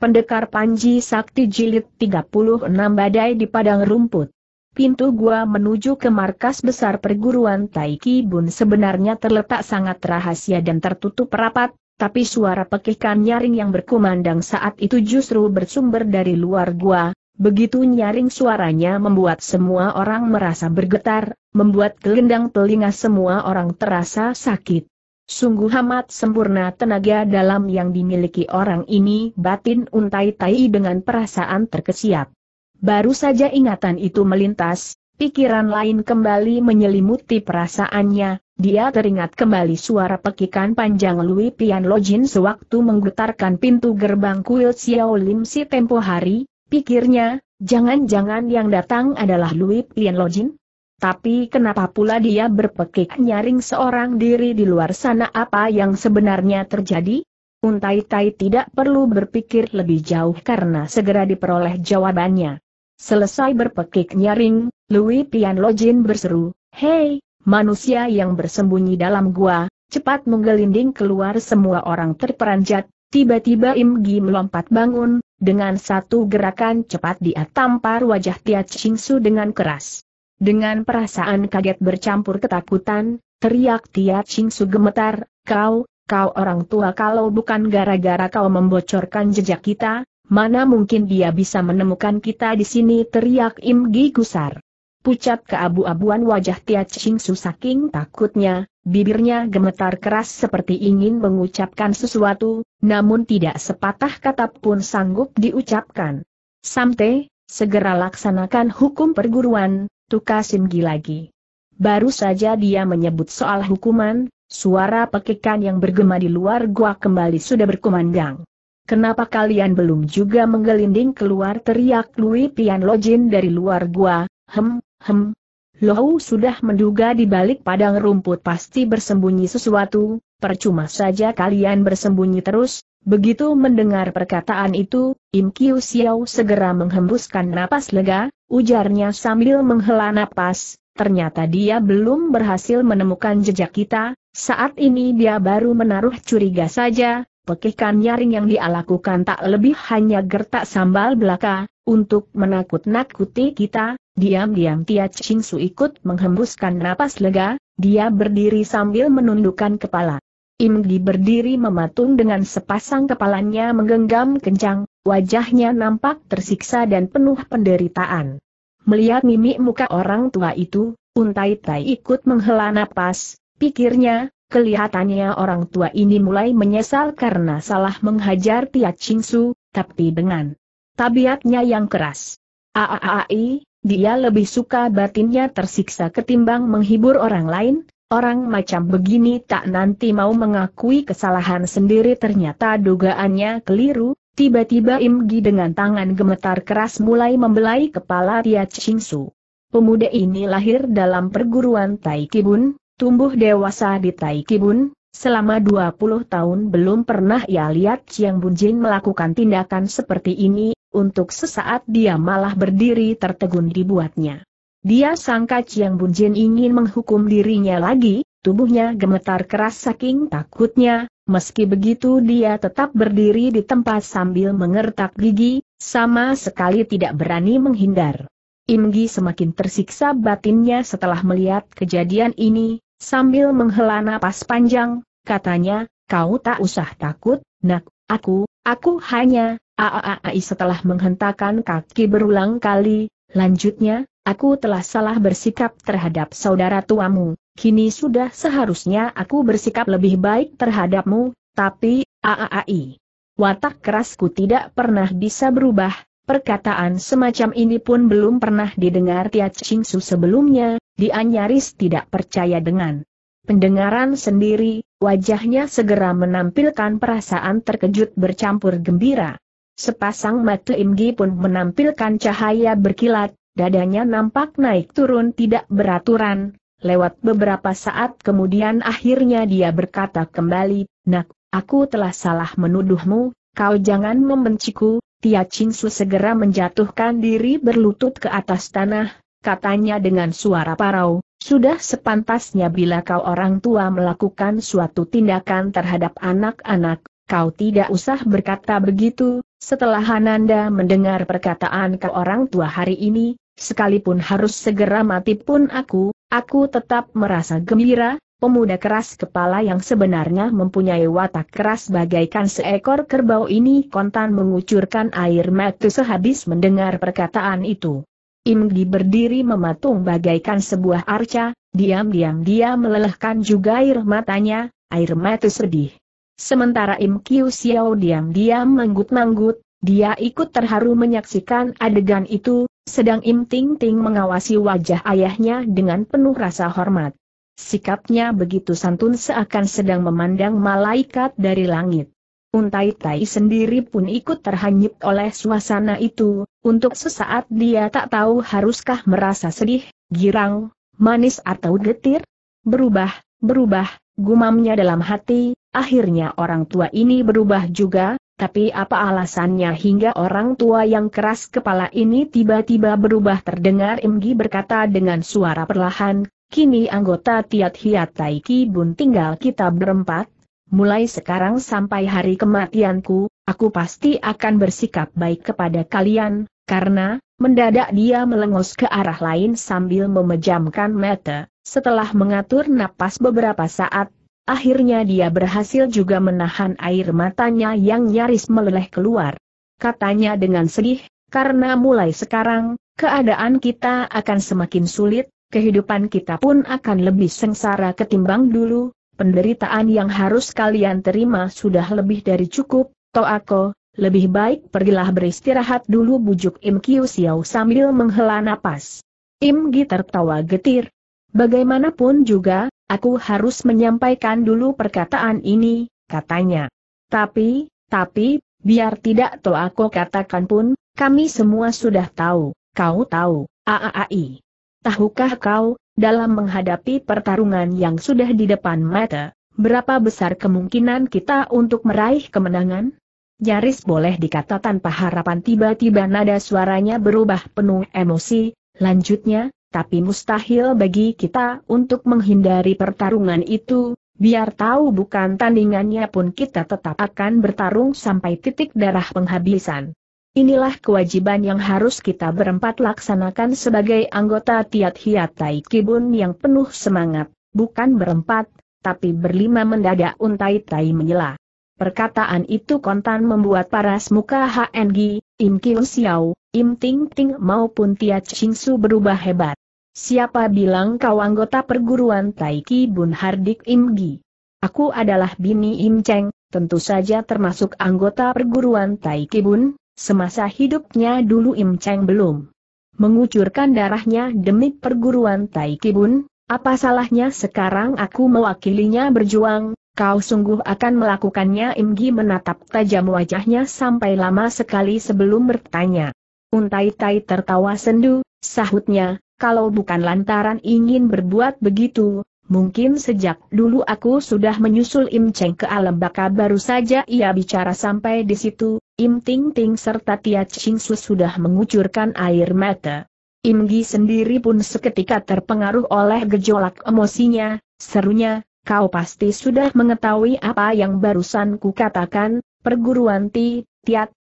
Pendekar Panji Sakti Jilid 36 Badai di Padang Rumput. Pintu gua menuju ke markas besar perguruan Taiki Bun sebenarnya terletak sangat rahasia dan tertutup rapat, tapi suara pekikan nyaring yang berkumandang saat itu justru bersumber dari luar gua. Begitu nyaring suaranya membuat semua orang merasa bergetar, membuat gelendang telinga semua orang terasa sakit. Sungguh amat sempurna tenaga dalam yang dimiliki orang ini batin untai tai dengan perasaan terkesiap. Baru saja ingatan itu melintas, pikiran lain kembali menyelimuti perasaannya, dia teringat kembali suara pekikan panjang Lui Pian Lojin sewaktu menggetarkan pintu gerbang kuil Xiao Lim si tempo hari, pikirnya, jangan-jangan yang datang adalah Lui Pian Lojin? Tapi kenapa pula dia berpekik nyaring seorang diri di luar sana apa yang sebenarnya terjadi? Untai Tai tidak perlu berpikir lebih jauh karena segera diperoleh jawabannya. Selesai berpekik nyaring, Louis Pian berseru, Hei, manusia yang bersembunyi dalam gua, cepat menggelinding keluar semua orang terperanjat, tiba-tiba Im Gi melompat bangun, dengan satu gerakan cepat dia tampar wajah Tia Ching Su dengan keras. Dengan perasaan kaget bercampur ketakutan, teriak Tia Ching Su gemetar, kau, kau orang tua kalau bukan gara-gara kau membocorkan jejak kita, mana mungkin dia bisa menemukan kita di sini teriak Im Gi Gusar. Pucat keabu-abuan wajah Tia Ching Su saking takutnya, bibirnya gemetar keras seperti ingin mengucapkan sesuatu, namun tidak sepatah kata pun sanggup diucapkan. Samte, segera laksanakan hukum perguruan, Tukasimgi lagi. Baru saja dia menyebut soal hukuman, suara pekikan yang bergema di luar gua kembali sudah berkumandang. Kenapa kalian belum juga menggelinding keluar teriak Lui Pian Lojin dari luar gua, hem, hem. Lohu sudah menduga di balik padang rumput pasti bersembunyi sesuatu, percuma saja kalian bersembunyi terus, begitu mendengar perkataan itu, Im Kiu Xiao segera menghembuskan napas lega, ujarnya sambil menghela napas, ternyata dia belum berhasil menemukan jejak kita, saat ini dia baru menaruh curiga saja, pekikan nyaring yang dia lakukan tak lebih hanya gertak sambal belaka, untuk menakut-nakuti kita, diam-diam Tia Ching Su ikut menghembuskan napas lega, dia berdiri sambil menundukkan kepala. Imgi berdiri mematung dengan sepasang kepalanya menggenggam kencang, wajahnya nampak tersiksa dan penuh penderitaan. Melihat mimik muka orang tua itu, Untai Tai ikut menghela napas, pikirnya, kelihatannya orang tua ini mulai menyesal karena salah menghajar Tiat Chingsu, tapi dengan tabiatnya yang keras. Aaai, dia lebih suka batinnya tersiksa ketimbang menghibur orang lain, Orang macam begini tak nanti mau mengakui kesalahan sendiri ternyata dugaannya keliru, tiba-tiba Imgi dengan tangan gemetar keras mulai membelai kepala Tia Chingsu. Pemuda ini lahir dalam perguruan Taikibun, tumbuh dewasa di Taikibun, Selama 20 tahun belum pernah ia lihat Chiang Bunjin melakukan tindakan seperti ini, untuk sesaat dia malah berdiri tertegun dibuatnya. Dia sangka Chiang Bunjin ingin menghukum dirinya lagi, tubuhnya gemetar keras saking takutnya, meski begitu dia tetap berdiri di tempat sambil mengertak gigi, sama sekali tidak berani menghindar. Imgi semakin tersiksa batinnya setelah melihat kejadian ini, sambil menghela napas panjang, katanya, kau tak usah takut, nak, aku, aku hanya, aaai setelah menghentakkan kaki berulang kali, lanjutnya, aku telah salah bersikap terhadap saudara tuamu, kini sudah seharusnya aku bersikap lebih baik terhadapmu, tapi, aaai. Watak kerasku tidak pernah bisa berubah, perkataan semacam ini pun belum pernah didengar Tia Ching Su sebelumnya, dia nyaris tidak percaya dengan pendengaran sendiri, wajahnya segera menampilkan perasaan terkejut bercampur gembira. Sepasang mata Imgi pun menampilkan cahaya berkilat, dadanya nampak naik turun tidak beraturan, lewat beberapa saat kemudian akhirnya dia berkata kembali, Nak, aku telah salah menuduhmu, kau jangan membenciku, Tia Su segera menjatuhkan diri berlutut ke atas tanah, katanya dengan suara parau, sudah sepantasnya bila kau orang tua melakukan suatu tindakan terhadap anak-anak, kau tidak usah berkata begitu, setelah Hananda mendengar perkataan ke orang tua hari ini, sekalipun harus segera mati pun aku, aku tetap merasa gembira, pemuda keras kepala yang sebenarnya mempunyai watak keras bagaikan seekor kerbau ini kontan mengucurkan air mata sehabis mendengar perkataan itu. Imgi berdiri mematung bagaikan sebuah arca, diam-diam dia melelehkan juga air matanya, air mata sedih. Sementara Im Kiu Xiao diam-diam manggut-manggut, dia ikut terharu menyaksikan adegan itu, sedang Im Ting Ting mengawasi wajah ayahnya dengan penuh rasa hormat. Sikapnya begitu santun seakan sedang memandang malaikat dari langit. Untai Tai sendiri pun ikut terhanyut oleh suasana itu, untuk sesaat dia tak tahu haruskah merasa sedih, girang, manis atau getir. Berubah, berubah, Gumamnya dalam hati, akhirnya orang tua ini berubah juga, tapi apa alasannya hingga orang tua yang keras kepala ini tiba-tiba berubah terdengar Imgi berkata dengan suara perlahan, kini anggota Tiat Hiat Taiki Bun tinggal kita berempat, mulai sekarang sampai hari kematianku, aku pasti akan bersikap baik kepada kalian, karena, mendadak dia melengos ke arah lain sambil memejamkan mata, setelah mengatur napas beberapa saat, akhirnya dia berhasil juga menahan air matanya yang nyaris meleleh keluar. Katanya dengan sedih, karena mulai sekarang, keadaan kita akan semakin sulit, kehidupan kita pun akan lebih sengsara ketimbang dulu, penderitaan yang harus kalian terima sudah lebih dari cukup, Toako, lebih baik pergilah beristirahat dulu bujuk Im Kiu Xiao sambil menghela napas. Im Gi tertawa getir. Bagaimanapun juga, aku harus menyampaikan dulu perkataan ini, katanya. Tapi, tapi, biar tidak toh aku katakan pun, kami semua sudah tahu, kau tahu, AAAI. Tahukah kau, dalam menghadapi pertarungan yang sudah di depan mata, berapa besar kemungkinan kita untuk meraih kemenangan? Nyaris boleh dikata tanpa harapan tiba-tiba nada suaranya berubah penuh emosi, lanjutnya, tapi mustahil bagi kita untuk menghindari pertarungan itu, biar tahu bukan tandingannya pun kita tetap akan bertarung sampai titik darah penghabisan. Inilah kewajiban yang harus kita berempat laksanakan sebagai anggota Tiat Hiat Kibun yang penuh semangat, bukan berempat, tapi berlima mendadak Untai Tai menyela. Perkataan itu kontan membuat paras muka HNG, Im Kil Xiao, Im Ting Ting maupun Tia Ching Su berubah hebat. Siapa bilang kau anggota perguruan Taiki Bun Hardik Im Gi? Aku adalah Bini Im Cheng, tentu saja termasuk anggota perguruan Taiki Bun, semasa hidupnya dulu Im Cheng belum. Mengucurkan darahnya demi perguruan Taiki Bun, apa salahnya sekarang aku mewakilinya berjuang, Kau sungguh akan melakukannya Imgi menatap tajam wajahnya sampai lama sekali sebelum bertanya. Untai Tai tertawa sendu, sahutnya, kalau bukan lantaran ingin berbuat begitu, Mungkin sejak dulu aku sudah menyusul Im Cheng ke alam baka baru saja ia bicara sampai di situ, Im Ting Ting serta Tia Ching Su sudah mengucurkan air mata. Imgi sendiri pun seketika terpengaruh oleh gejolak emosinya, serunya, kau pasti sudah mengetahui apa yang barusan ku katakan, perguruan Ti, Tiat,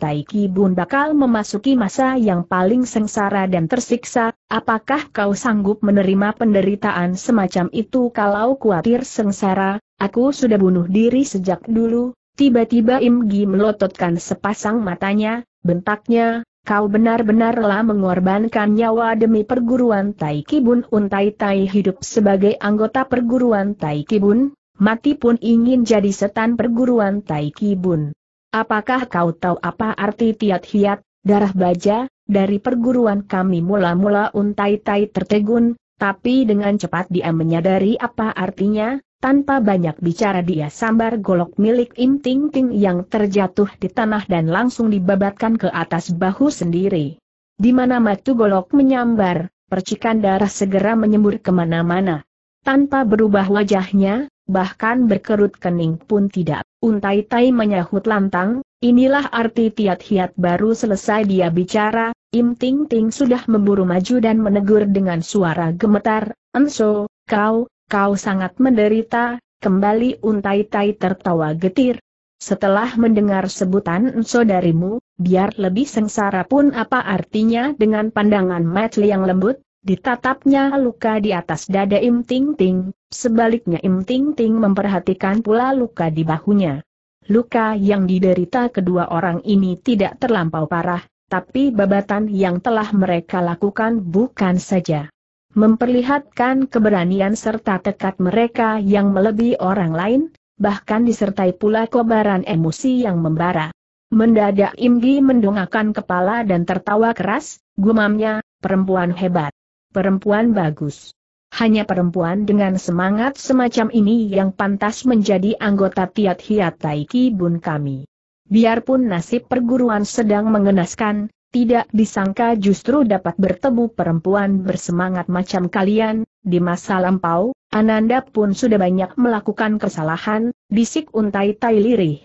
Taiki, bun bakal memasuki masa yang paling sengsara dan tersiksa, apakah kau sanggup menerima penderitaan semacam itu kalau khawatir sengsara, aku sudah bunuh diri sejak dulu, tiba-tiba Imgi melototkan sepasang matanya, bentaknya, Kau benar-benarlah mengorbankan nyawa demi perguruan Tai Kibun. Untai Tai hidup sebagai anggota perguruan Tai Kibun, mati pun ingin jadi setan perguruan Tai Kibun. Apakah kau tahu apa arti tiat hiat, darah baja, dari perguruan kami mula-mula untai tai tertegun, tapi dengan cepat dia menyadari apa artinya, tanpa banyak bicara dia sambar golok milik Im Ting Ting yang terjatuh di tanah dan langsung dibabatkan ke atas bahu sendiri. Di mana matu golok menyambar, percikan darah segera menyembur kemana-mana. Tanpa berubah wajahnya, bahkan berkerut kening pun tidak. Untai Tai menyahut lantang, inilah arti tiat hiat baru selesai dia bicara, Im Ting Ting sudah memburu maju dan menegur dengan suara gemetar, Enso, kau, Kau sangat menderita, kembali untai-tai tertawa getir. Setelah mendengar sebutan saudarimu, biar lebih sengsara pun apa artinya dengan pandangan Matli yang lembut, ditatapnya luka di atas dada Im Ting Ting, sebaliknya Im Ting Ting memperhatikan pula luka di bahunya. Luka yang diderita kedua orang ini tidak terlampau parah, tapi babatan yang telah mereka lakukan bukan saja memperlihatkan keberanian serta tekad mereka yang melebihi orang lain, bahkan disertai pula kobaran emosi yang membara. Mendadak Imgi mendongakkan kepala dan tertawa keras, gumamnya, perempuan hebat. Perempuan bagus. Hanya perempuan dengan semangat semacam ini yang pantas menjadi anggota Tiat Hiat Taiki Bun kami. Biarpun nasib perguruan sedang mengenaskan, tidak disangka justru dapat bertemu perempuan bersemangat macam kalian, di masa lampau, Ananda pun sudah banyak melakukan kesalahan, bisik untai tai lirih.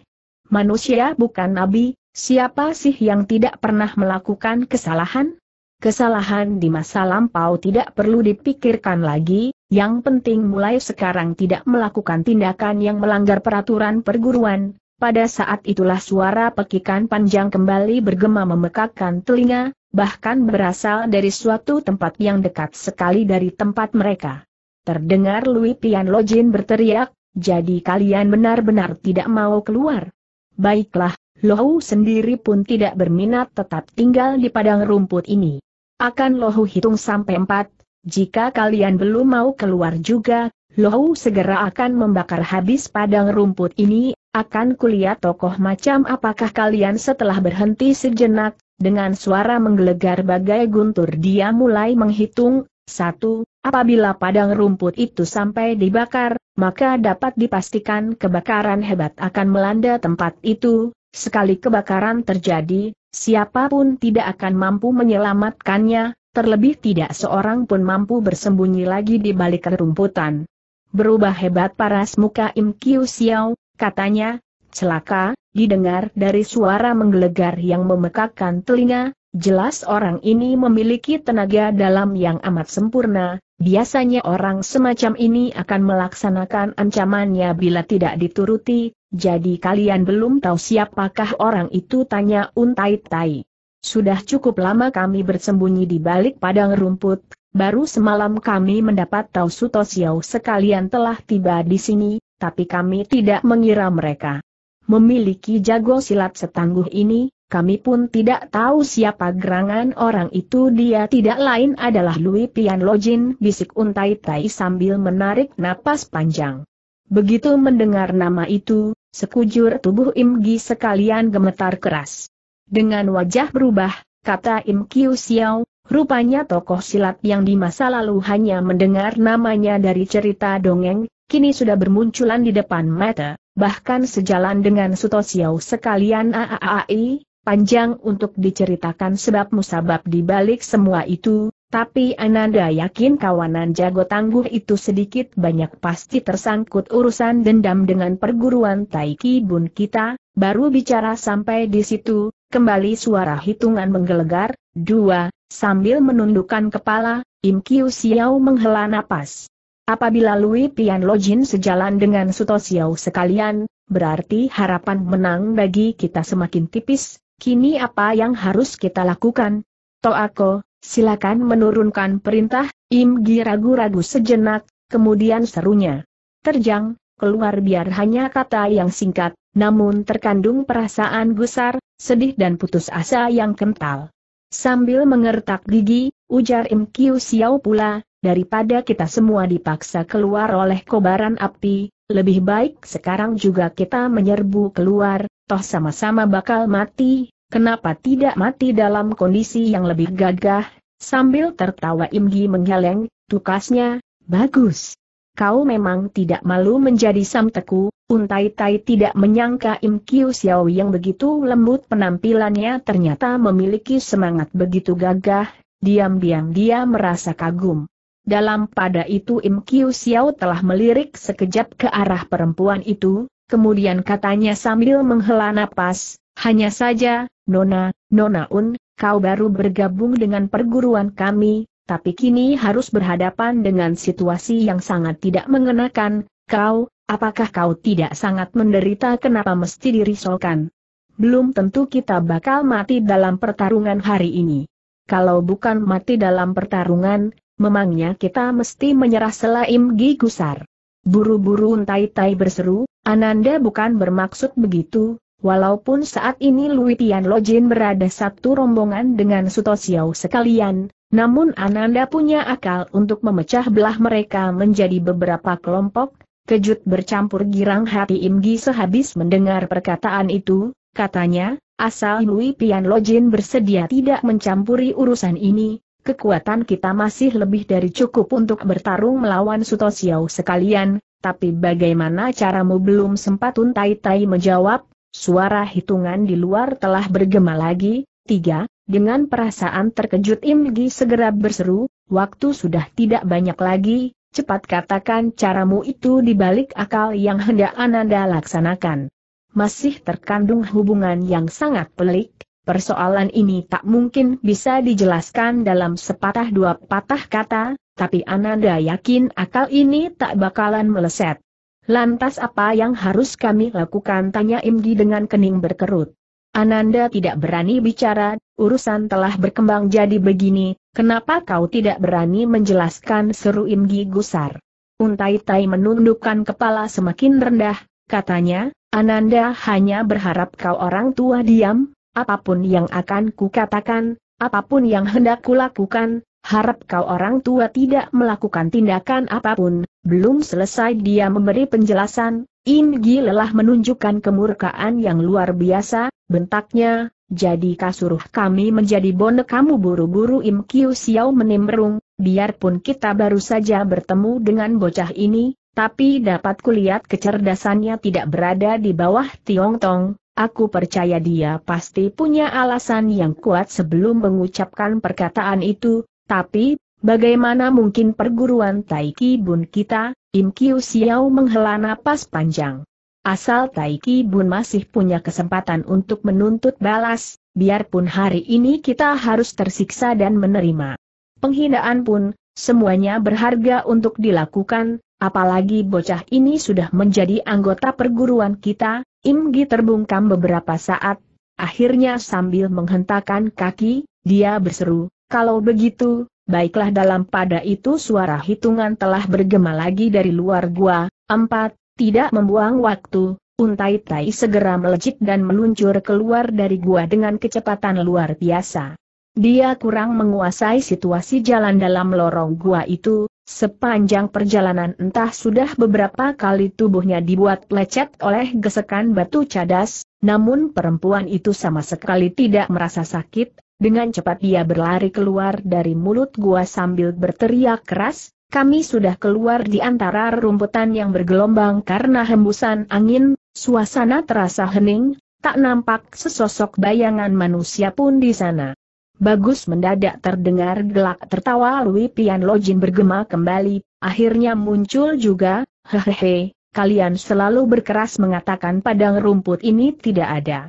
Manusia bukan nabi, siapa sih yang tidak pernah melakukan kesalahan? Kesalahan di masa lampau tidak perlu dipikirkan lagi, yang penting mulai sekarang tidak melakukan tindakan yang melanggar peraturan perguruan, pada saat itulah suara pekikan panjang kembali bergema memekakkan telinga, bahkan berasal dari suatu tempat yang dekat sekali dari tempat mereka. Terdengar Lui Pian Lojin berteriak, jadi kalian benar-benar tidak mau keluar. Baiklah, Lohu sendiri pun tidak berminat tetap tinggal di padang rumput ini. Akan Lohu hitung sampai empat, jika kalian belum mau keluar juga, Lohu segera akan membakar habis padang rumput ini, akan kulihat tokoh macam apakah kalian setelah berhenti sejenak, dengan suara menggelegar bagai guntur dia mulai menghitung, satu, apabila padang rumput itu sampai dibakar, maka dapat dipastikan kebakaran hebat akan melanda tempat itu, sekali kebakaran terjadi, siapapun tidak akan mampu menyelamatkannya, terlebih tidak seorang pun mampu bersembunyi lagi di balik kerumputan. Berubah hebat paras muka Im Kiu Xiao, katanya, celaka, didengar dari suara menggelegar yang memekakkan telinga, jelas orang ini memiliki tenaga dalam yang amat sempurna, biasanya orang semacam ini akan melaksanakan ancamannya bila tidak dituruti, jadi kalian belum tahu siapakah orang itu tanya Untai Tai. Sudah cukup lama kami bersembunyi di balik padang rumput, baru semalam kami mendapat tahu Suto sekalian telah tiba di sini, tapi kami tidak mengira mereka memiliki jago silat setangguh ini, kami pun tidak tahu siapa gerangan orang itu dia tidak lain adalah Lui Pian Lojin bisik untai tai sambil menarik napas panjang. Begitu mendengar nama itu, sekujur tubuh Im Gi sekalian gemetar keras. Dengan wajah berubah, kata Im Kiu Xiao, rupanya tokoh silat yang di masa lalu hanya mendengar namanya dari cerita dongeng, kini sudah bermunculan di depan mata, bahkan sejalan dengan Suto Siau sekalian AAAI, panjang untuk diceritakan sebab musabab di balik semua itu, tapi Ananda yakin kawanan jago tangguh itu sedikit banyak pasti tersangkut urusan dendam dengan perguruan Taiki Bun kita, baru bicara sampai di situ, kembali suara hitungan menggelegar, dua, sambil menundukkan kepala, Im Kiu Siau menghela napas. Apabila Lui Login sejalan dengan Sutosiau sekalian, berarti harapan menang bagi kita semakin tipis, kini apa yang harus kita lakukan? Toako, silakan menurunkan perintah, Im Imgi ragu-ragu sejenak, kemudian serunya. Terjang, keluar biar hanya kata yang singkat, namun terkandung perasaan gusar, sedih dan putus asa yang kental. Sambil mengertak gigi, ujar Im Kiu Xiao pula, daripada kita semua dipaksa keluar oleh kobaran api, lebih baik sekarang juga kita menyerbu keluar, toh sama-sama bakal mati, kenapa tidak mati dalam kondisi yang lebih gagah? Sambil tertawa Im Gi menggeleng, tukasnya, bagus. Kau memang tidak malu menjadi samteku, Untai Tai tidak menyangka Im Kiu Xiao yang begitu lembut penampilannya ternyata memiliki semangat begitu gagah, diam-diam dia merasa kagum. Dalam pada itu Im Kiu Xiao telah melirik sekejap ke arah perempuan itu, kemudian katanya sambil menghela napas, hanya saja, Nona, Nona Un, kau baru bergabung dengan perguruan kami, tapi kini harus berhadapan dengan situasi yang sangat tidak mengenakan, kau, Apakah kau tidak sangat menderita kenapa mesti dirisaukan? Belum tentu kita bakal mati dalam pertarungan hari ini. Kalau bukan mati dalam pertarungan, memangnya kita mesti menyerah selain Gi Gusar. Buru-buru untai-tai berseru, Ananda bukan bermaksud begitu, walaupun saat ini Lui Tian Lojin berada satu rombongan dengan Suto sekalian, namun Ananda punya akal untuk memecah belah mereka menjadi beberapa kelompok, Kejut bercampur girang hati Imgi sehabis mendengar perkataan itu, katanya, asal Lui Pian Lojin bersedia tidak mencampuri urusan ini, kekuatan kita masih lebih dari cukup untuk bertarung melawan Suto Xiao sekalian, tapi bagaimana caramu belum sempat Untai Tai menjawab, suara hitungan di luar telah bergema lagi, tiga, dengan perasaan terkejut Imgi segera berseru, waktu sudah tidak banyak lagi, Cepat katakan caramu itu dibalik akal yang hendak Ananda laksanakan. Masih terkandung hubungan yang sangat pelik, persoalan ini tak mungkin bisa dijelaskan dalam sepatah dua patah kata, tapi Ananda yakin akal ini tak bakalan meleset. Lantas apa yang harus kami lakukan tanya Imdi dengan kening berkerut. Ananda tidak berani bicara, urusan telah berkembang jadi begini, Kenapa kau tidak berani menjelaskan seru Imgi gusar? Untai Tai menundukkan kepala semakin rendah, katanya, Ananda hanya berharap kau orang tua diam, apapun yang akan kukatakan, apapun yang hendak kulakukan, harap kau orang tua tidak melakukan tindakan apapun. Belum selesai dia memberi penjelasan, Im Gi lelah menunjukkan kemurkaan yang luar biasa, bentaknya, jadi kasuruh kami menjadi bonek kamu buru-buru Im Kiu Xiao menimbrung, biarpun kita baru saja bertemu dengan bocah ini, tapi dapat kulihat kecerdasannya tidak berada di bawah Tiong Tong, aku percaya dia pasti punya alasan yang kuat sebelum mengucapkan perkataan itu, tapi, Bagaimana mungkin perguruan Taiki Bun kita, Im Kiu Xiao menghela napas panjang. Asal Taiki Bun masih punya kesempatan untuk menuntut balas, biarpun hari ini kita harus tersiksa dan menerima. Penghinaan pun, semuanya berharga untuk dilakukan, apalagi bocah ini sudah menjadi anggota perguruan kita, Im Imgi terbungkam beberapa saat, akhirnya sambil menghentakkan kaki, dia berseru, kalau begitu, Baiklah dalam pada itu suara hitungan telah bergema lagi dari luar gua, empat, tidak membuang waktu, Untai Tai segera melejit dan meluncur keluar dari gua dengan kecepatan luar biasa. Dia kurang menguasai situasi jalan dalam lorong gua itu, sepanjang perjalanan entah sudah beberapa kali tubuhnya dibuat lecet oleh gesekan batu cadas, namun perempuan itu sama sekali tidak merasa sakit, dengan cepat dia berlari keluar dari mulut gua sambil berteriak keras, kami sudah keluar di antara rumputan yang bergelombang karena hembusan angin, suasana terasa hening, tak nampak sesosok bayangan manusia pun di sana. Bagus mendadak terdengar gelak tertawa Lui Pian Lojin bergema kembali, akhirnya muncul juga, hehehe, kalian selalu berkeras mengatakan padang rumput ini tidak ada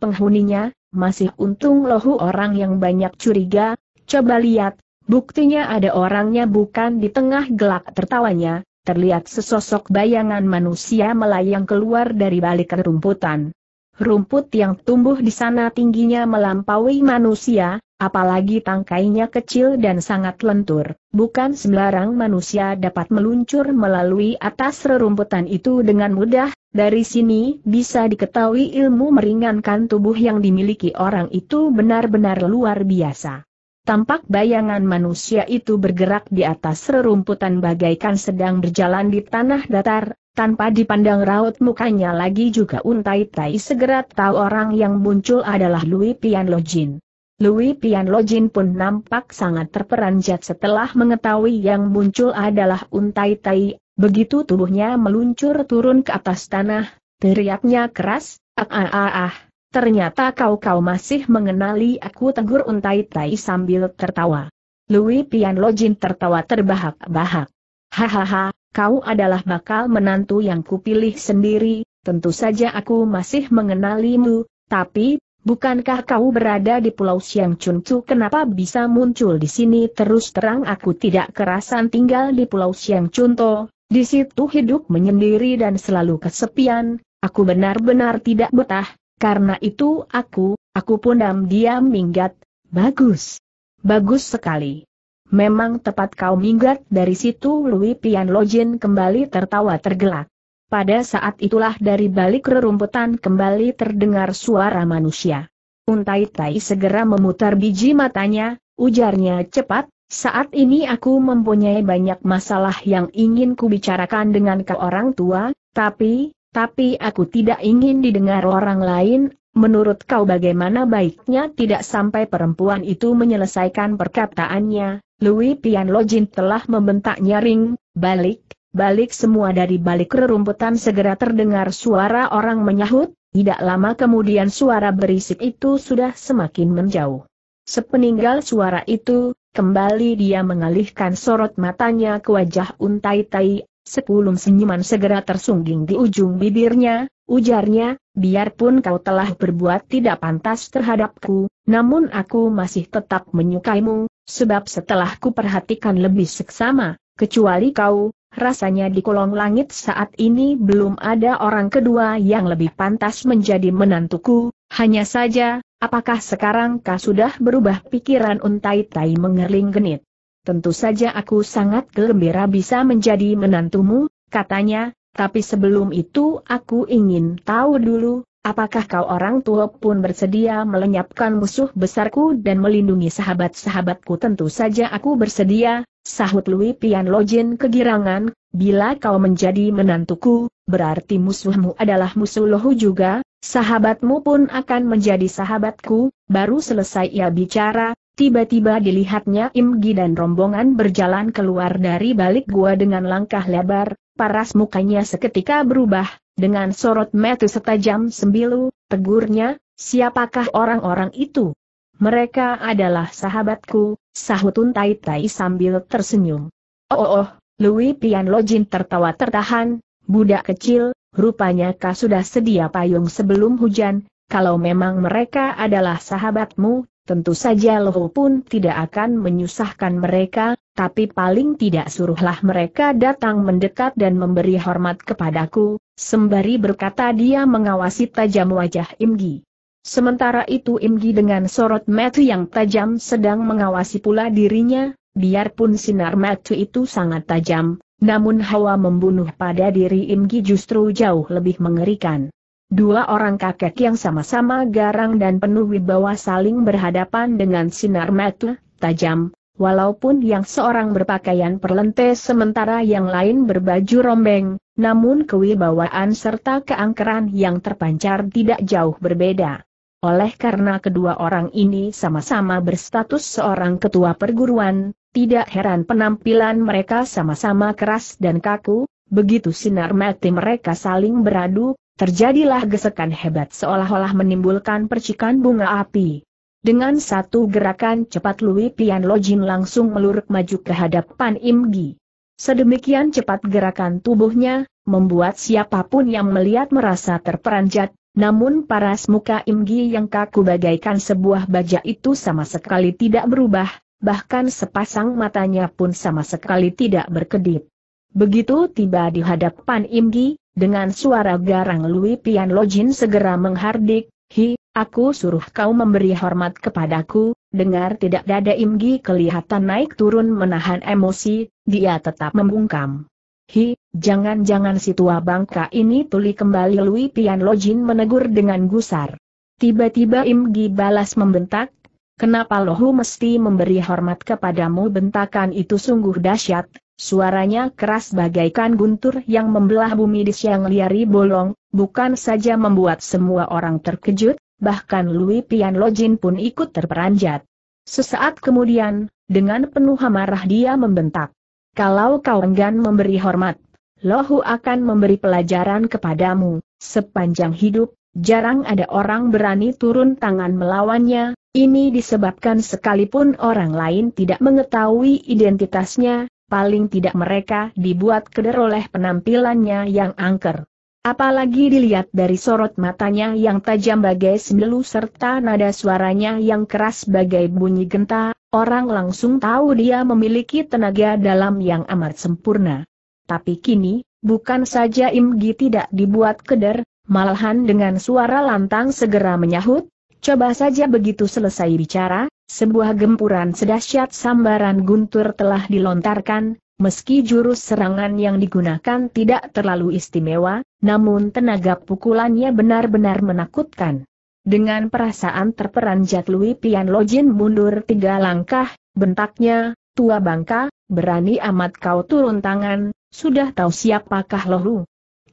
penghuninya, masih untung lohu orang yang banyak curiga, coba lihat, buktinya ada orangnya bukan di tengah gelap. tertawanya, terlihat sesosok bayangan manusia melayang keluar dari balik rerumputan. Rumput yang tumbuh di sana tingginya melampaui manusia, apalagi tangkainya kecil dan sangat lentur. Bukan sembarang manusia dapat meluncur melalui atas rerumputan itu dengan mudah, dari sini bisa diketahui ilmu meringankan tubuh yang dimiliki orang itu benar-benar luar biasa. Tampak bayangan manusia itu bergerak di atas rerumputan bagaikan sedang berjalan di tanah datar, tanpa dipandang raut mukanya lagi juga untai tai segera tahu orang yang muncul adalah Louis Pian Lojin. Louis Pian Lojin pun nampak sangat terperanjat setelah mengetahui yang muncul adalah untai tai Begitu tubuhnya meluncur turun ke atas tanah, teriaknya keras, ah ah ah ah, ternyata kau-kau masih mengenali aku tegur untai tai sambil tertawa. Louis Pian Lojin tertawa terbahak-bahak. Hahaha, kau adalah bakal menantu yang kupilih sendiri, tentu saja aku masih mengenalimu, tapi, bukankah kau berada di Pulau Siang Chu? kenapa bisa muncul di sini terus terang aku tidak kerasan tinggal di Pulau Siang Chunto, di situ hidup menyendiri dan selalu kesepian, aku benar-benar tidak betah, karena itu aku, aku pun diam-diam minggat, bagus. Bagus sekali. Memang tepat kau minggat dari situ Louis Pian Lojin kembali tertawa tergelak. Pada saat itulah dari balik rerumputan kembali terdengar suara manusia. Untai Tai segera memutar biji matanya, ujarnya cepat, saat ini aku mempunyai banyak masalah yang ingin kubicarakan dengan ke orang tua, tapi, tapi aku tidak ingin didengar orang lain, menurut kau bagaimana baiknya tidak sampai perempuan itu menyelesaikan perkataannya, Louis Pian Lojin telah membentak nyaring, balik, balik semua dari balik rerumputan segera terdengar suara orang menyahut, tidak lama kemudian suara berisik itu sudah semakin menjauh. Sepeninggal suara itu, Kembali dia mengalihkan sorot matanya ke wajah Untai Tai, sepuluh senyuman segera tersungging di ujung bibirnya, ujarnya, biarpun kau telah berbuat tidak pantas terhadapku, namun aku masih tetap menyukaimu, sebab setelah ku perhatikan lebih seksama, kecuali kau, rasanya di kolong langit saat ini belum ada orang kedua yang lebih pantas menjadi menantuku, hanya saja, apakah sekarang kau sudah berubah pikiran untai tai mengerling genit? Tentu saja aku sangat gembira bisa menjadi menantumu, katanya, tapi sebelum itu aku ingin tahu dulu, apakah kau orang tua pun bersedia melenyapkan musuh besarku dan melindungi sahabat-sahabatku? Tentu saja aku bersedia, sahut Lui Pian Lojin kegirangan, bila kau menjadi menantuku, berarti musuhmu adalah musuh lohu juga, Sahabatmu pun akan menjadi sahabatku, baru selesai ia bicara, tiba-tiba dilihatnya Imgi dan rombongan berjalan keluar dari balik gua dengan langkah lebar, paras mukanya seketika berubah, dengan sorot metu setajam sembilu, tegurnya, siapakah orang-orang itu? Mereka adalah sahabatku, sahut Untai Tai sambil tersenyum. Oh oh, oh Louis Pian Lojin tertawa tertahan, budak kecil, rupanya kau sudah sedia payung sebelum hujan, kalau memang mereka adalah sahabatmu, tentu saja lo pun tidak akan menyusahkan mereka, tapi paling tidak suruhlah mereka datang mendekat dan memberi hormat kepadaku, sembari berkata dia mengawasi tajam wajah Imgi. Sementara itu Imgi dengan sorot metu yang tajam sedang mengawasi pula dirinya, biarpun sinar metu itu sangat tajam, namun hawa membunuh pada diri Imgi justru jauh lebih mengerikan. Dua orang kakek yang sama-sama garang dan penuh wibawa saling berhadapan dengan sinar mata tajam, walaupun yang seorang berpakaian perlente sementara yang lain berbaju rombeng, namun kewibawaan serta keangkeran yang terpancar tidak jauh berbeda. Oleh karena kedua orang ini sama-sama berstatus seorang ketua perguruan, tidak heran penampilan mereka sama-sama keras dan kaku, begitu sinar mati mereka saling beradu, terjadilah gesekan hebat seolah-olah menimbulkan percikan bunga api. Dengan satu gerakan cepat Louis Pian Lojin langsung meluruk maju ke hadapan Im Sedemikian cepat gerakan tubuhnya, membuat siapapun yang melihat merasa terperanjat, namun paras muka Imgi yang kaku bagaikan sebuah baja itu sama sekali tidak berubah, bahkan sepasang matanya pun sama sekali tidak berkedip. Begitu tiba di hadapan Imgi, dengan suara garang Lui Pian Lojin segera menghardik, Hi, aku suruh kau memberi hormat kepadaku, dengar tidak dada Imgi kelihatan naik turun menahan emosi, dia tetap membungkam. Hi, Jangan-jangan si tua bangka ini tuli kembali Lui Pian Lojin menegur dengan gusar. Tiba-tiba Im Gi balas membentak, kenapa lohu mesti memberi hormat kepadamu bentakan itu sungguh dahsyat, suaranya keras bagaikan guntur yang membelah bumi di siang liari bolong, bukan saja membuat semua orang terkejut, bahkan Lui Pian Lojin pun ikut terperanjat. Sesaat kemudian, dengan penuh amarah dia membentak. Kalau kau enggan memberi hormat, Lohu akan memberi pelajaran kepadamu, sepanjang hidup, jarang ada orang berani turun tangan melawannya, ini disebabkan sekalipun orang lain tidak mengetahui identitasnya, paling tidak mereka dibuat keder oleh penampilannya yang angker. Apalagi dilihat dari sorot matanya yang tajam bagai sembelu serta nada suaranya yang keras bagai bunyi genta, orang langsung tahu dia memiliki tenaga dalam yang amat sempurna. Tapi kini, bukan saja Imgi tidak dibuat keder, malahan dengan suara lantang segera menyahut, coba saja begitu selesai bicara, sebuah gempuran sedahsyat sambaran guntur telah dilontarkan, meski jurus serangan yang digunakan tidak terlalu istimewa, namun tenaga pukulannya benar-benar menakutkan. Dengan perasaan terperanjat Lui Pian Lojin mundur tiga langkah, bentaknya, tua bangka, berani amat kau turun tangan, sudah tahu siapakah Lohu?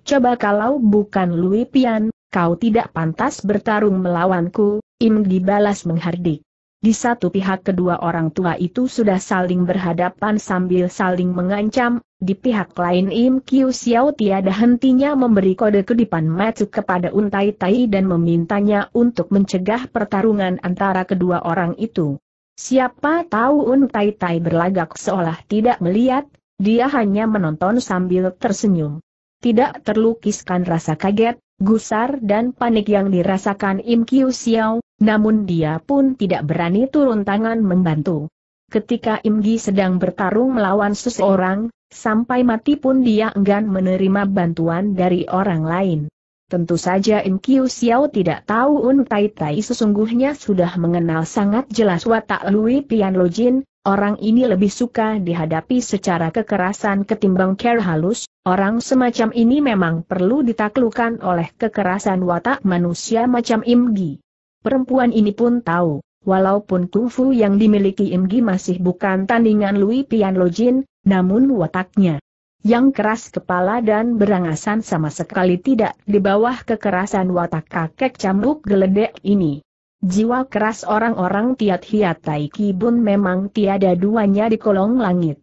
Coba kalau bukan Lui Pian, kau tidak pantas bertarung melawanku, Im dibalas menghardik. Di satu pihak kedua orang tua itu sudah saling berhadapan sambil saling mengancam, di pihak lain Im Kiu Xiao tiada hentinya memberi kode kedipan Matsu kepada Untai Tai dan memintanya untuk mencegah pertarungan antara kedua orang itu. Siapa tahu Untai Tai berlagak seolah tidak melihat, dia hanya menonton sambil tersenyum. Tidak terlukiskan rasa kaget, gusar dan panik yang dirasakan Im Kiu Xiao, namun dia pun tidak berani turun tangan membantu. Ketika Im Gi sedang bertarung melawan seseorang, sampai mati pun dia enggan menerima bantuan dari orang lain. Tentu saja Im Kiu Xiao tidak tahu Un Tai Tai sesungguhnya sudah mengenal sangat jelas watak Lui Pian Lo Jin orang ini lebih suka dihadapi secara kekerasan ketimbang care halus, orang semacam ini memang perlu ditaklukan oleh kekerasan watak manusia macam Imgi. Perempuan ini pun tahu, walaupun kungfu yang dimiliki Imgi masih bukan tandingan Lui Pian namun wataknya yang keras kepala dan berangasan sama sekali tidak di bawah kekerasan watak kakek cambuk geledek ini. Jiwa keras orang-orang Tiat Hiat Tai Kibun memang tiada duanya di kolong langit.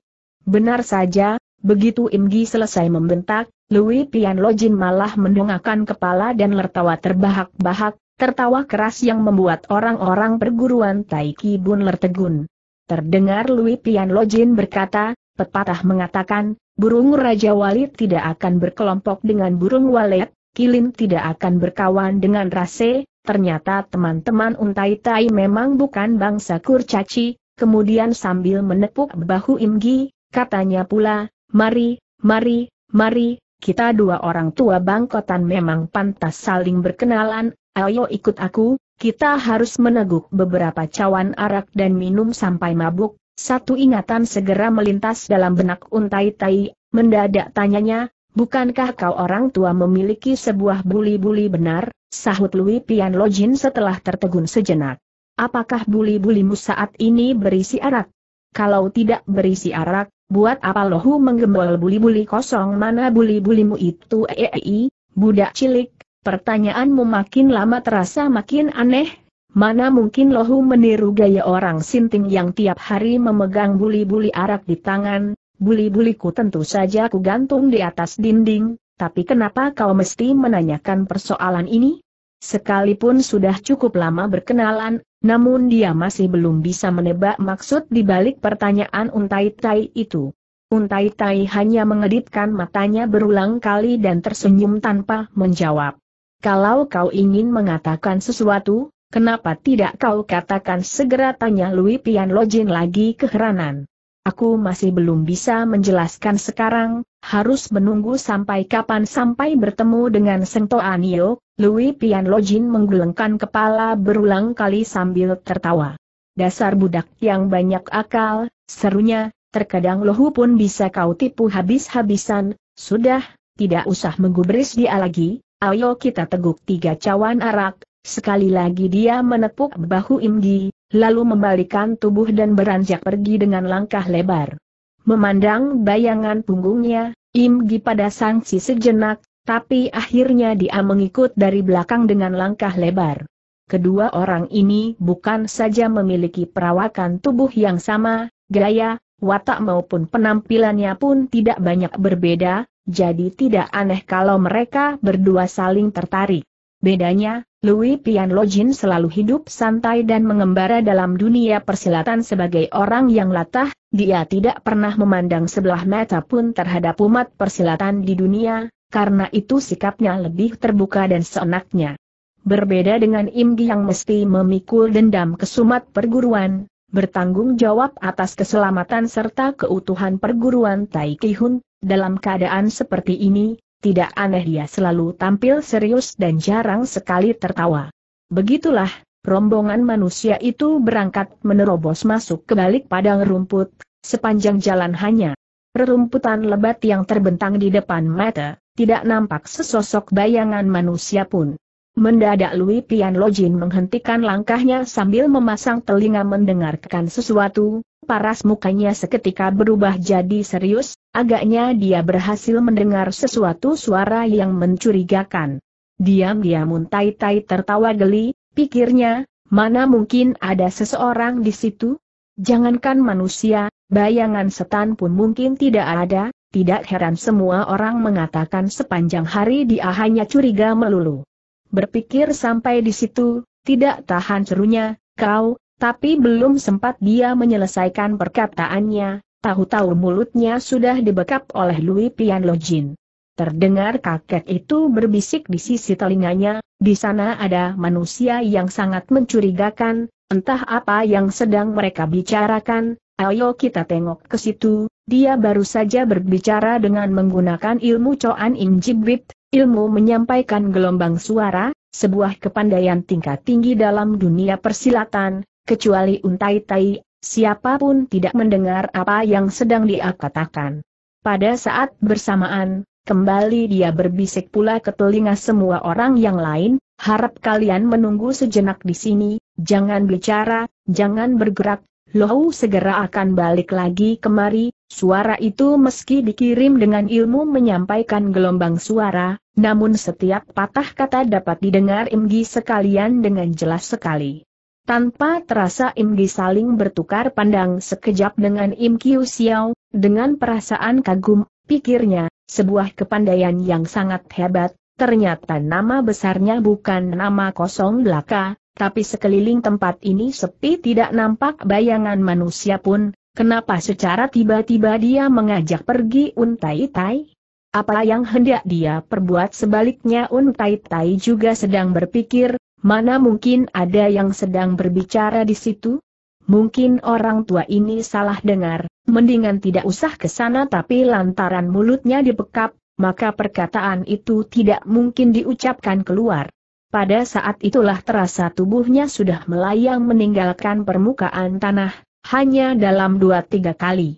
Benar saja, begitu Imgi selesai membentak, Louis Pian Lojin malah mendongakkan kepala dan tertawa terbahak-bahak, tertawa keras yang membuat orang-orang perguruan Tai Kibun lertegun. Terdengar Louis Pian Lojin berkata, pepatah mengatakan, burung Raja Walid tidak akan berkelompok dengan burung walet, kilin tidak akan berkawan dengan rase, ternyata teman-teman Untai Tai memang bukan bangsa kurcaci, kemudian sambil menepuk bahu Imgi, katanya pula, mari, mari, mari, kita dua orang tua bangkotan memang pantas saling berkenalan, ayo ikut aku, kita harus meneguk beberapa cawan arak dan minum sampai mabuk, satu ingatan segera melintas dalam benak Untai Tai, mendadak tanyanya, bukankah kau orang tua memiliki sebuah buli-buli benar? sahut Lui Pian Lojin setelah tertegun sejenak. Apakah buli-bulimu saat ini berisi arak? Kalau tidak berisi arak, buat apa lohu menggembol buli-buli kosong mana buli-bulimu itu eei, eh, eh, eh? budak cilik, pertanyaanmu makin lama terasa makin aneh, Mana mungkin Lohu meniru gaya orang sinting yang tiap hari memegang buli-buli arak di tangan, buli-buliku tentu saja ku gantung di atas dinding, tapi kenapa kau mesti menanyakan persoalan ini? Sekalipun sudah cukup lama berkenalan, namun dia masih belum bisa menebak maksud di balik pertanyaan Untai Tai itu. Untai Tai hanya mengedipkan matanya berulang kali dan tersenyum tanpa menjawab. Kalau kau ingin mengatakan sesuatu, kenapa tidak kau katakan segera tanya Lui Pian Lojin lagi keheranan. Aku masih belum bisa menjelaskan sekarang, harus menunggu sampai kapan sampai bertemu dengan Sengto Anio, Louis Pian Lojin menggelengkan kepala berulang kali sambil tertawa. Dasar budak yang banyak akal, serunya, terkadang lohu pun bisa kau tipu habis-habisan, sudah, tidak usah menggubris dia lagi, ayo kita teguk tiga cawan arak, sekali lagi dia menepuk bahu Imgi lalu membalikan tubuh dan beranjak pergi dengan langkah lebar. Memandang bayangan punggungnya, Im Gi pada sangsi sejenak, tapi akhirnya dia mengikut dari belakang dengan langkah lebar. Kedua orang ini bukan saja memiliki perawakan tubuh yang sama, gaya, watak maupun penampilannya pun tidak banyak berbeda, jadi tidak aneh kalau mereka berdua saling tertarik. Bedanya, Louis Pian Lojin selalu hidup santai dan mengembara dalam dunia persilatan sebagai orang yang latah, dia tidak pernah memandang sebelah mata pun terhadap umat persilatan di dunia, karena itu sikapnya lebih terbuka dan seenaknya. Berbeda dengan Imgi yang mesti memikul dendam kesumat perguruan, bertanggung jawab atas keselamatan serta keutuhan perguruan Tai Hun. dalam keadaan seperti ini, tidak aneh dia selalu tampil serius dan jarang sekali tertawa. Begitulah, rombongan manusia itu berangkat menerobos masuk ke balik padang rumput, sepanjang jalan hanya rerumputan lebat yang terbentang di depan mata, tidak nampak sesosok bayangan manusia pun. Mendadak Louis Pian Lojin menghentikan langkahnya sambil memasang telinga mendengarkan sesuatu, paras mukanya seketika berubah jadi serius, agaknya dia berhasil mendengar sesuatu suara yang mencurigakan. Diam-diam Muntai-Tai tertawa geli, pikirnya, mana mungkin ada seseorang di situ? Jangankan manusia, bayangan setan pun mungkin tidak ada, tidak heran semua orang mengatakan sepanjang hari dia hanya curiga melulu. Berpikir sampai di situ, tidak tahan serunya, kau, tapi belum sempat dia menyelesaikan perkataannya, tahu-tahu mulutnya sudah dibekap oleh Louis Pian Jin. Terdengar kakek itu berbisik di sisi telinganya, di sana ada manusia yang sangat mencurigakan, entah apa yang sedang mereka bicarakan, ayo kita tengok ke situ, dia baru saja berbicara dengan menggunakan ilmu Coan Injibit, ilmu menyampaikan gelombang suara, sebuah kepandaian tingkat tinggi dalam dunia persilatan, kecuali Untai Tai, siapapun tidak mendengar apa yang sedang dia katakan. Pada saat bersamaan, kembali dia berbisik pula ke telinga semua orang yang lain, harap kalian menunggu sejenak di sini, jangan bicara, jangan bergerak, Lohu segera akan balik lagi kemari, suara itu meski dikirim dengan ilmu menyampaikan gelombang suara, namun setiap patah kata dapat didengar imgi sekalian dengan jelas sekali. Tanpa terasa Im Gi saling bertukar pandang sekejap dengan Im Kiu Xiao, dengan perasaan kagum, pikirnya, sebuah kepandaian yang sangat hebat, ternyata nama besarnya bukan nama kosong belaka, tapi sekeliling tempat ini sepi tidak nampak bayangan manusia pun, kenapa secara tiba-tiba dia mengajak pergi Untai Tai? Apa yang hendak dia perbuat sebaliknya Untai Tai juga sedang berpikir, Mana mungkin ada yang sedang berbicara di situ? Mungkin orang tua ini salah dengar, mendingan tidak usah ke sana tapi lantaran mulutnya dipekap, maka perkataan itu tidak mungkin diucapkan keluar. Pada saat itulah terasa tubuhnya sudah melayang meninggalkan permukaan tanah, hanya dalam dua tiga kali.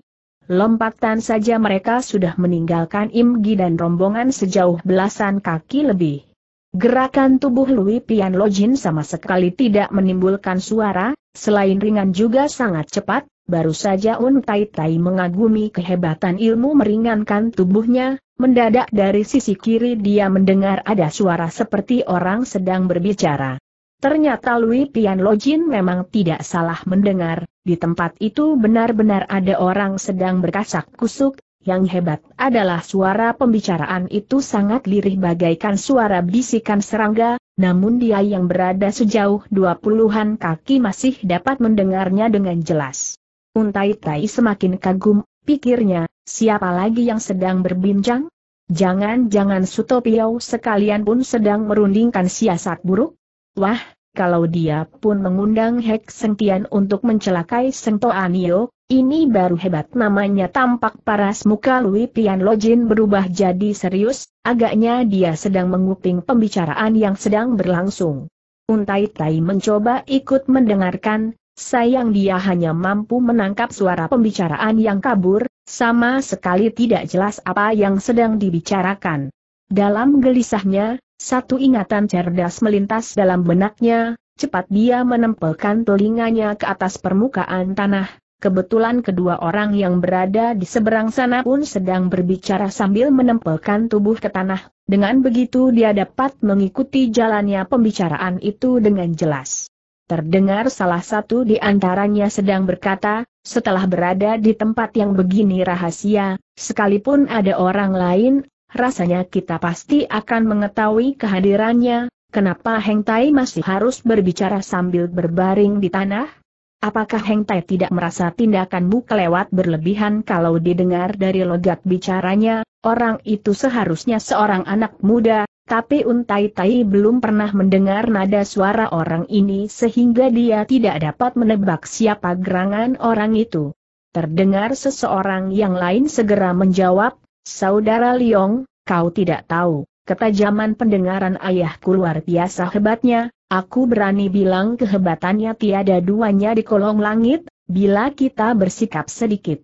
Lompatan saja mereka sudah meninggalkan Imgi dan rombongan sejauh belasan kaki lebih. Gerakan tubuh Lui Pian Lojin sama sekali tidak menimbulkan suara, selain ringan juga sangat cepat, baru saja Un Tai Tai mengagumi kehebatan ilmu meringankan tubuhnya, mendadak dari sisi kiri dia mendengar ada suara seperti orang sedang berbicara. Ternyata Lui Pian Lojin memang tidak salah mendengar, di tempat itu benar-benar ada orang sedang berkasak kusuk, yang hebat adalah suara pembicaraan itu sangat lirih bagaikan suara bisikan serangga, namun dia yang berada sejauh dua puluhan kaki masih dapat mendengarnya dengan jelas. Untai Tai semakin kagum, pikirnya, siapa lagi yang sedang berbincang? Jangan-jangan Sutopio sekalian pun sedang merundingkan siasat buruk? Wah, kalau dia pun mengundang Hek Tian untuk mencelakai Sengto Anio, ini baru hebat namanya tampak paras muka Lui Pian Lojin berubah jadi serius, agaknya dia sedang menguping pembicaraan yang sedang berlangsung. Untai Tai mencoba ikut mendengarkan, sayang dia hanya mampu menangkap suara pembicaraan yang kabur, sama sekali tidak jelas apa yang sedang dibicarakan. Dalam gelisahnya, satu ingatan cerdas melintas dalam benaknya, cepat dia menempelkan telinganya ke atas permukaan tanah. Kebetulan kedua orang yang berada di seberang sana pun sedang berbicara sambil menempelkan tubuh ke tanah, dengan begitu dia dapat mengikuti jalannya pembicaraan itu dengan jelas. Terdengar salah satu di antaranya sedang berkata, setelah berada di tempat yang begini rahasia, sekalipun ada orang lain, Rasanya kita pasti akan mengetahui kehadirannya, kenapa Heng Tai masih harus berbicara sambil berbaring di tanah? Apakah Heng Tai tidak merasa tindakanmu kelewat berlebihan kalau didengar dari logat bicaranya, orang itu seharusnya seorang anak muda, tapi Untai Tai belum pernah mendengar nada suara orang ini sehingga dia tidak dapat menebak siapa gerangan orang itu. Terdengar seseorang yang lain segera menjawab, Saudara Liong, kau tidak tahu, ketajaman pendengaran ayahku luar biasa hebatnya, aku berani bilang kehebatannya tiada duanya di kolong langit, bila kita bersikap sedikit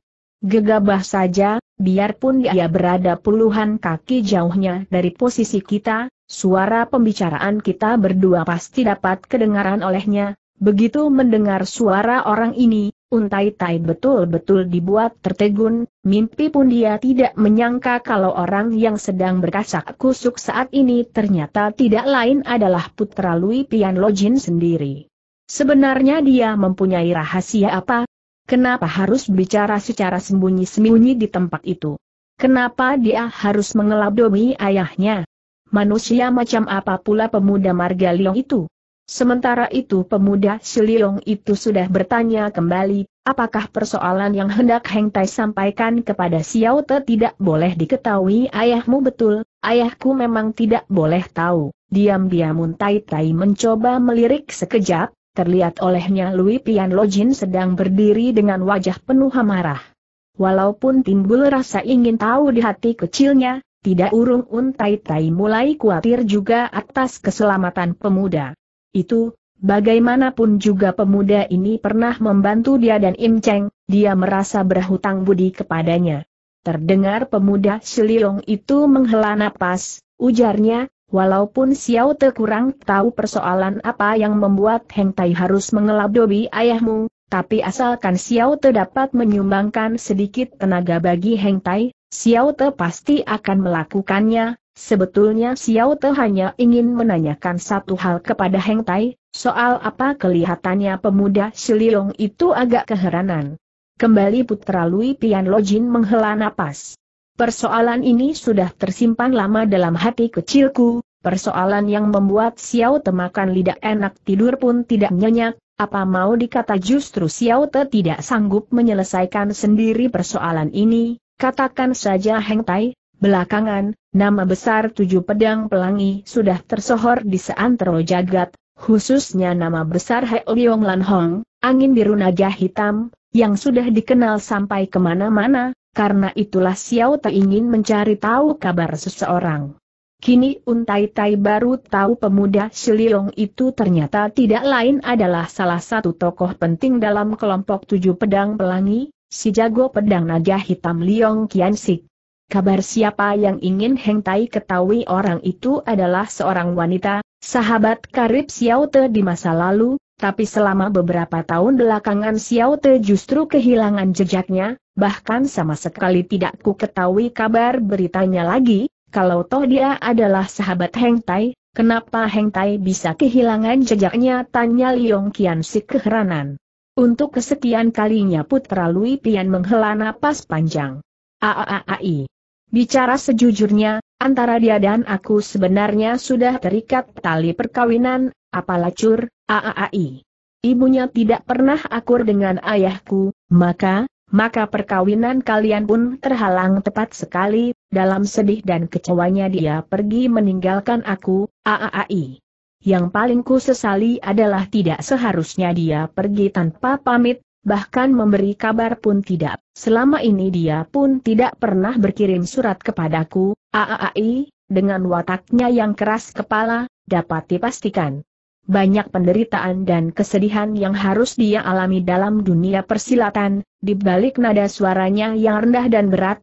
gegabah saja, biarpun dia berada puluhan kaki jauhnya dari posisi kita, suara pembicaraan kita berdua pasti dapat kedengaran olehnya. Begitu mendengar suara orang ini, Untai Tai betul-betul dibuat tertegun, mimpi pun dia tidak menyangka kalau orang yang sedang berkasak kusuk saat ini ternyata tidak lain adalah putra Lui Pian Lojin sendiri. Sebenarnya dia mempunyai rahasia apa? Kenapa harus bicara secara sembunyi-sembunyi di tempat itu? Kenapa dia harus mengelabuhi ayahnya? Manusia macam apa pula pemuda Margaliong itu? Sementara itu pemuda Siliong itu sudah bertanya kembali, apakah persoalan yang hendak Heng Tai sampaikan kepada Xiao Te tidak boleh diketahui ayahmu betul, ayahku memang tidak boleh tahu. Diam-diam Tai Tai mencoba melirik sekejap, terlihat olehnya Lui Pian Lojin sedang berdiri dengan wajah penuh amarah. Walaupun timbul rasa ingin tahu di hati kecilnya, tidak urung Un Tai Tai mulai khawatir juga atas keselamatan pemuda itu, bagaimanapun juga pemuda ini pernah membantu dia dan Im Cheng, dia merasa berhutang budi kepadanya. Terdengar pemuda Siliong itu menghela napas, ujarnya, walaupun Xiao Te kurang tahu persoalan apa yang membuat Heng Tai harus mengelabdobi ayahmu, tapi asalkan Xiao Te dapat menyumbangkan sedikit tenaga bagi Heng Tai, Xiao Te pasti akan melakukannya, Sebetulnya Xiao Te hanya ingin menanyakan satu hal kepada Heng Tai, soal apa kelihatannya pemuda Siliong itu agak keheranan. Kembali putra Lui Pian Jin menghela napas. Persoalan ini sudah tersimpan lama dalam hati kecilku, persoalan yang membuat Xiao Te makan lidah enak tidur pun tidak nyenyak, apa mau dikata justru Xiao Te tidak sanggup menyelesaikan sendiri persoalan ini, katakan saja Heng Tai, Belakangan, nama besar tujuh pedang pelangi sudah tersohor di seantero jagat, khususnya nama besar Hei Liong Lan Hong, angin biru naga hitam, yang sudah dikenal sampai kemana-mana, karena itulah Xiao Te ingin mencari tahu kabar seseorang. Kini Untai Tai baru tahu pemuda Siliong itu ternyata tidak lain adalah salah satu tokoh penting dalam kelompok tujuh pedang pelangi, si jago pedang naga hitam Liong Sik. Kabar siapa yang ingin Heng Tai ketahui orang itu adalah seorang wanita, sahabat karib Xiao Te di masa lalu, tapi selama beberapa tahun belakangan Xiao Te justru kehilangan jejaknya, bahkan sama sekali tidak ku ketahui kabar beritanya lagi, kalau toh dia adalah sahabat Heng Tai, kenapa Heng Tai bisa kehilangan jejaknya tanya Liong Kian si keheranan. Untuk kesekian kalinya Putra Lui Pian menghela napas panjang. Aaai. Bicara sejujurnya, antara dia dan aku sebenarnya sudah terikat tali perkawinan, apalah cur, AAI. Ibunya tidak pernah akur dengan ayahku, maka, maka perkawinan kalian pun terhalang tepat sekali, dalam sedih dan kecewanya dia pergi meninggalkan aku, AAI. Yang paling ku sesali adalah tidak seharusnya dia pergi tanpa pamit, bahkan memberi kabar pun tidak. Selama ini dia pun tidak pernah berkirim surat kepadaku, AAAI, dengan wataknya yang keras kepala, dapat dipastikan. Banyak penderitaan dan kesedihan yang harus dia alami dalam dunia persilatan, di balik nada suaranya yang rendah dan berat,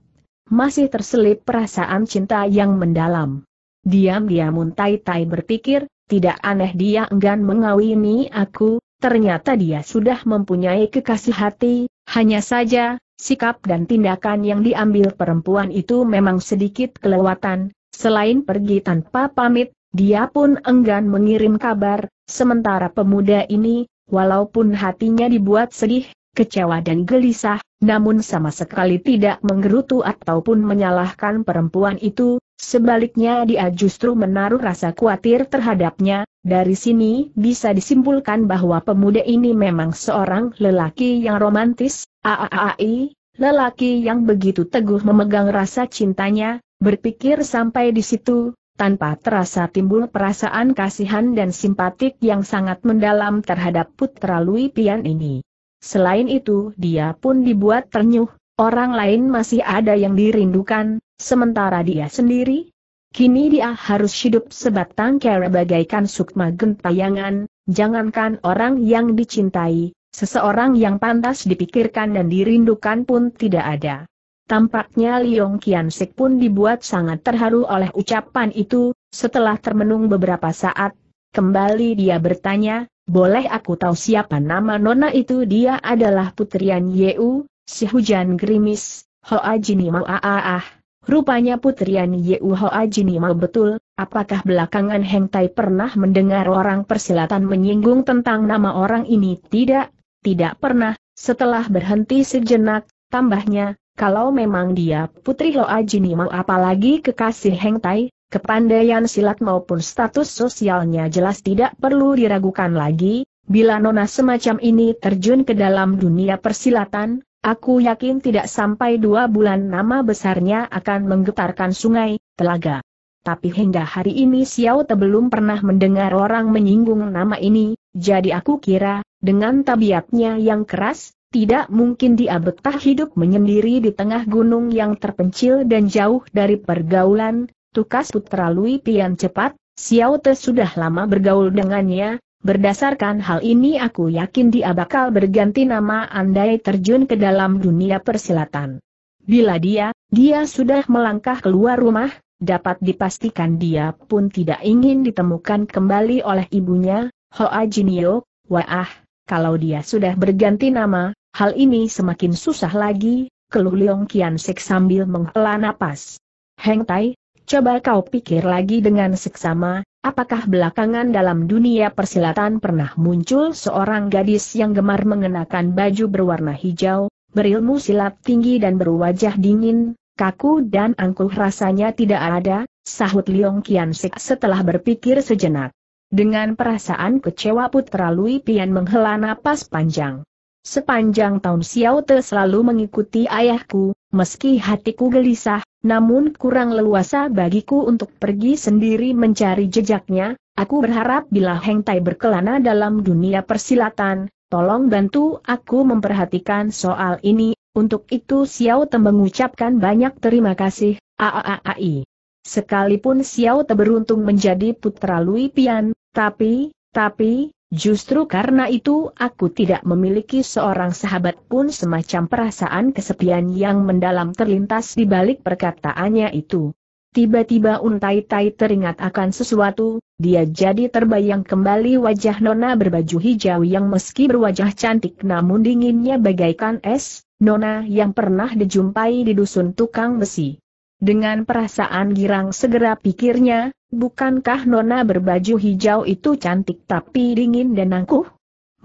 masih terselip perasaan cinta yang mendalam. Diam-diam Muntai Tai berpikir, tidak aneh dia enggan mengawini aku, ternyata dia sudah mempunyai kekasih hati, hanya saja, sikap dan tindakan yang diambil perempuan itu memang sedikit kelewatan, selain pergi tanpa pamit, dia pun enggan mengirim kabar, sementara pemuda ini, walaupun hatinya dibuat sedih, kecewa dan gelisah, namun sama sekali tidak menggerutu ataupun menyalahkan perempuan itu, Sebaliknya dia justru menaruh rasa khawatir terhadapnya, dari sini bisa disimpulkan bahwa pemuda ini memang seorang lelaki yang romantis, aaai, lelaki yang begitu teguh memegang rasa cintanya, berpikir sampai di situ, tanpa terasa timbul perasaan kasihan dan simpatik yang sangat mendalam terhadap putra Lui Pian ini. Selain itu dia pun dibuat ternyuh, Orang lain masih ada yang dirindukan, sementara dia sendiri? Kini dia harus hidup sebatang kara bagaikan sukma gentayangan, jangankan orang yang dicintai, seseorang yang pantas dipikirkan dan dirindukan pun tidak ada. Tampaknya Liong Kian Sik pun dibuat sangat terharu oleh ucapan itu, setelah termenung beberapa saat, kembali dia bertanya, boleh aku tahu siapa nama nona itu dia adalah putrian Yeu, Si hujan gerimis, Hoa Jini mau ah, ah, ah. Rupanya putrian Yeu Hoa Jini mau betul, apakah belakangan Heng Tai pernah mendengar orang persilatan menyinggung tentang nama orang ini? Tidak, tidak pernah, setelah berhenti sejenak, tambahnya, kalau memang dia putri Hoa Jini mau apalagi kekasih Heng Tai, kepandaian silat maupun status sosialnya jelas tidak perlu diragukan lagi, bila nona semacam ini terjun ke dalam dunia persilatan, Aku yakin tidak sampai dua bulan nama besarnya akan menggetarkan sungai, telaga. Tapi hingga hari ini Xiao Te belum pernah mendengar orang menyinggung nama ini, jadi aku kira, dengan tabiatnya yang keras, tidak mungkin dia betah hidup menyendiri di tengah gunung yang terpencil dan jauh dari pergaulan, tukas putra Lui Pian cepat, Xiao Te sudah lama bergaul dengannya, Berdasarkan hal ini aku yakin dia bakal berganti nama andai terjun ke dalam dunia persilatan. Bila dia, dia sudah melangkah keluar rumah, dapat dipastikan dia pun tidak ingin ditemukan kembali oleh ibunya, Hoa Jinio, wah, kalau dia sudah berganti nama, hal ini semakin susah lagi, keluh Leong Kian Sek sambil menghela napas. Heng Tai, coba kau pikir lagi dengan seksama, Apakah belakangan dalam dunia persilatan pernah muncul seorang gadis yang gemar mengenakan baju berwarna hijau, berilmu silat tinggi dan berwajah dingin, kaku dan angkuh rasanya tidak ada, sahut Liong Kian setelah berpikir sejenak. Dengan perasaan kecewa putra Lui Pian menghela napas panjang. Sepanjang tahun Xiao Te selalu mengikuti ayahku, meski hatiku gelisah, namun kurang leluasa bagiku untuk pergi sendiri mencari jejaknya, aku berharap bila Heng Tai berkelana dalam dunia persilatan, tolong bantu aku memperhatikan soal ini, untuk itu Xiao Te mengucapkan banyak terima kasih, aaai. Sekalipun Xiao Te beruntung menjadi putra Lui Pian, tapi, tapi, Justru karena itu aku tidak memiliki seorang sahabat pun semacam perasaan kesepian yang mendalam terlintas di balik perkataannya itu. Tiba-tiba Untai Tai teringat akan sesuatu, dia jadi terbayang kembali wajah Nona berbaju hijau yang meski berwajah cantik namun dinginnya bagaikan es, Nona yang pernah dijumpai di dusun tukang besi. Dengan perasaan girang segera pikirnya, bukankah nona berbaju hijau itu cantik tapi dingin dan angkuh?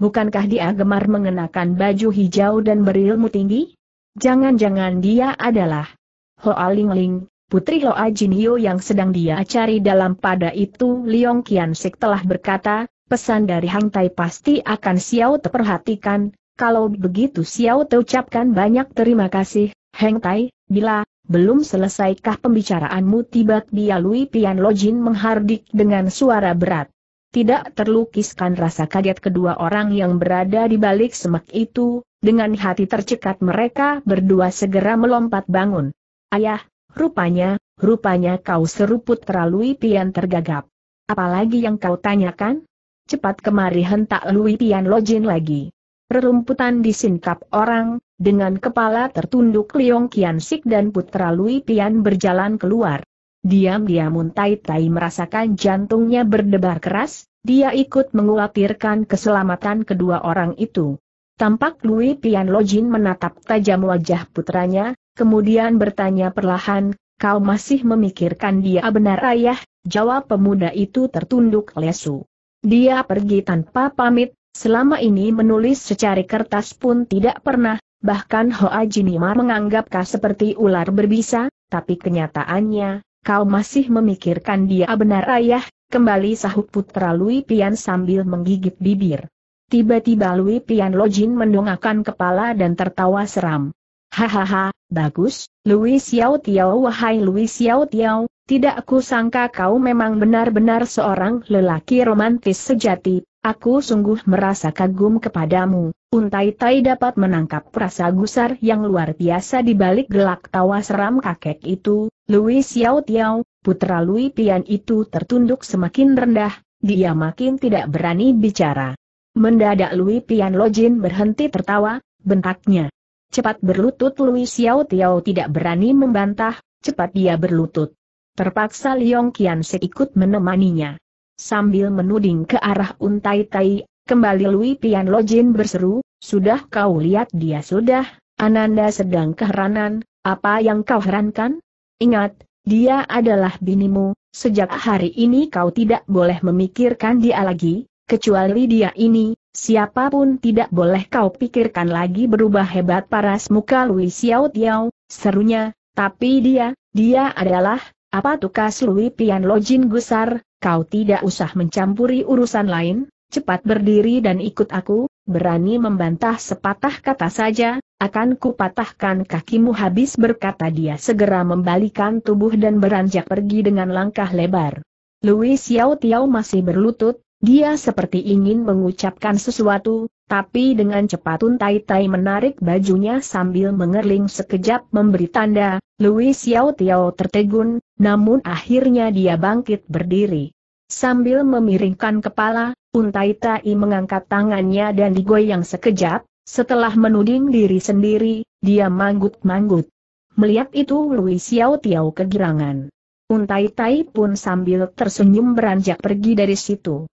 Bukankah dia gemar mengenakan baju hijau dan berilmu tinggi? Jangan-jangan dia adalah Hoa Ling Ling, putri Hoa Jinio yang sedang dia cari dalam pada itu Liong Kian Sik telah berkata, pesan dari Hang Tai pasti akan Xiao terperhatikan, kalau begitu Xiao ucapkan banyak terima kasih, Hang Tai, bila belum selesaikah pembicaraanmu tiba dia Lui Pian Lojin menghardik dengan suara berat. Tidak terlukiskan rasa kaget kedua orang yang berada di balik semak itu, dengan hati tercekat mereka berdua segera melompat bangun. Ayah, rupanya, rupanya kau seruput terlalu Pian tergagap. Apalagi yang kau tanyakan? Cepat kemari hentak Lui Pian Lojin lagi. Rerumputan disingkap orang, dengan kepala tertunduk Liong Kian Sik dan putra Lui Pian berjalan keluar. Diam-diam Muntai Tai merasakan jantungnya berdebar keras, dia ikut mengulapirkan keselamatan kedua orang itu. Tampak Lui Pian Lojin menatap tajam wajah putranya, kemudian bertanya perlahan, kau masih memikirkan dia benar ayah, jawab pemuda itu tertunduk lesu. Dia pergi tanpa pamit, Selama ini menulis secari kertas pun tidak pernah, bahkan Hoa Jinimar menganggap kau seperti ular berbisa, tapi kenyataannya, kau masih memikirkan dia benar ayah, kembali sahut putra Lui Pian sambil menggigit bibir. Tiba-tiba Lui Pian Lojin mendongakkan kepala dan tertawa seram. Hahaha, bagus, Louis Xiao Tiao wahai Louis Xiao Tiao, tidak aku sangka kau memang benar-benar seorang lelaki romantis sejati, Aku sungguh merasa kagum kepadamu, Untai Tai dapat menangkap rasa gusar yang luar biasa di balik gelak tawa seram kakek itu, Louis Yao Tiao, putra Louis Pian itu tertunduk semakin rendah, dia makin tidak berani bicara. Mendadak Louis Pian Lojin berhenti tertawa, bentaknya. Cepat berlutut Louis Yao Tiao tidak berani membantah, cepat dia berlutut. Terpaksa Liong Kian seikut menemaninya sambil menuding ke arah untai tai, kembali Lui Pian Lojin berseru, sudah kau lihat dia sudah, Ananda sedang keheranan, apa yang kau herankan? Ingat, dia adalah binimu, sejak hari ini kau tidak boleh memikirkan dia lagi, kecuali dia ini, siapapun tidak boleh kau pikirkan lagi berubah hebat paras muka Lui Xiao Tiao, serunya, tapi dia, dia adalah, apa tukas Lui Pian Lojin gusar, kau tidak usah mencampuri urusan lain, cepat berdiri dan ikut aku, berani membantah sepatah kata saja, akan kupatahkan kakimu habis berkata dia segera membalikan tubuh dan beranjak pergi dengan langkah lebar. Louis Xiao Tiao masih berlutut, dia seperti ingin mengucapkan sesuatu, tapi dengan cepat Untai Tai menarik bajunya sambil mengerling sekejap memberi tanda, Louis Xiao Tiao tertegun, namun akhirnya dia bangkit berdiri. Sambil memiringkan kepala, Untai Tai mengangkat tangannya dan digoyang sekejap, setelah menuding diri sendiri, dia manggut-manggut. Melihat itu Louis Xiao Tiao kegirangan. Untai Tai pun sambil tersenyum beranjak pergi dari situ.